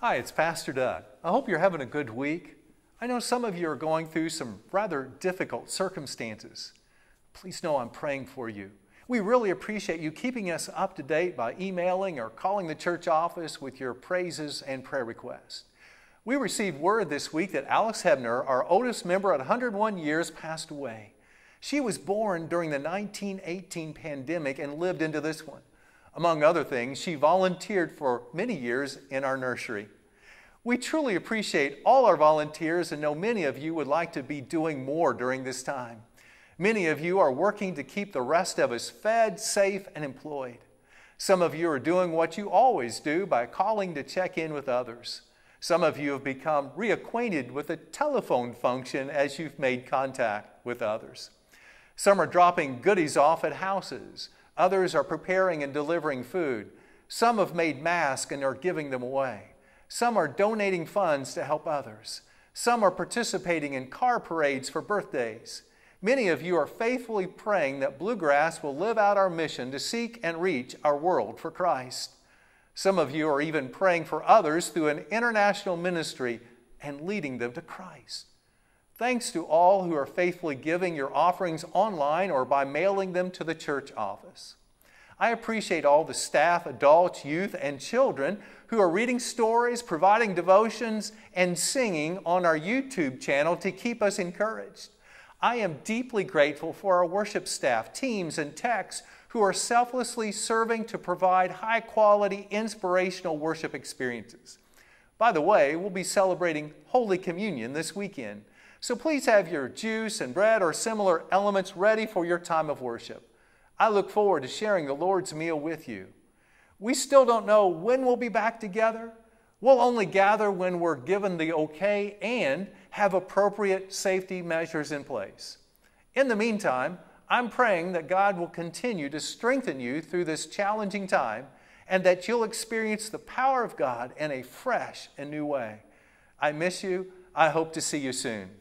Hi, it's Pastor Doug. I hope you're having a good week. I know some of you are going through some rather difficult circumstances. Please know I'm praying for you. We really appreciate you keeping us up to date by emailing or calling the church office with your praises and prayer requests. We received word this week that Alex Hebner, our oldest member at 101 years, passed away. She was born during the 1918 pandemic and lived into this one. Among other things, she volunteered for many years in our nursery. We truly appreciate all our volunteers and know many of you would like to be doing more during this time. Many of you are working to keep the rest of us fed, safe, and employed. Some of you are doing what you always do by calling to check in with others. Some of you have become reacquainted with the telephone function as you've made contact with others. Some are dropping goodies off at houses. Others are preparing and delivering food. Some have made masks and are giving them away. Some are donating funds to help others. Some are participating in car parades for birthdays. Many of you are faithfully praying that Bluegrass will live out our mission to seek and reach our world for Christ. Some of you are even praying for others through an international ministry and leading them to Christ. Thanks to all who are faithfully giving your offerings online or by mailing them to the church office. I appreciate all the staff, adults, youth, and children who are reading stories, providing devotions, and singing on our YouTube channel to keep us encouraged. I am deeply grateful for our worship staff, teams, and techs who are selflessly serving to provide high quality, inspirational worship experiences. By the way, we'll be celebrating Holy Communion this weekend, so please have your juice and bread or similar elements ready for your time of worship. I look forward to sharing the Lord's meal with you. We still don't know when we'll be back together. We'll only gather when we're given the okay and have appropriate safety measures in place. In the meantime, I'm praying that God will continue to strengthen you through this challenging time and that you'll experience the power of God in a fresh and new way. I miss you. I hope to see you soon.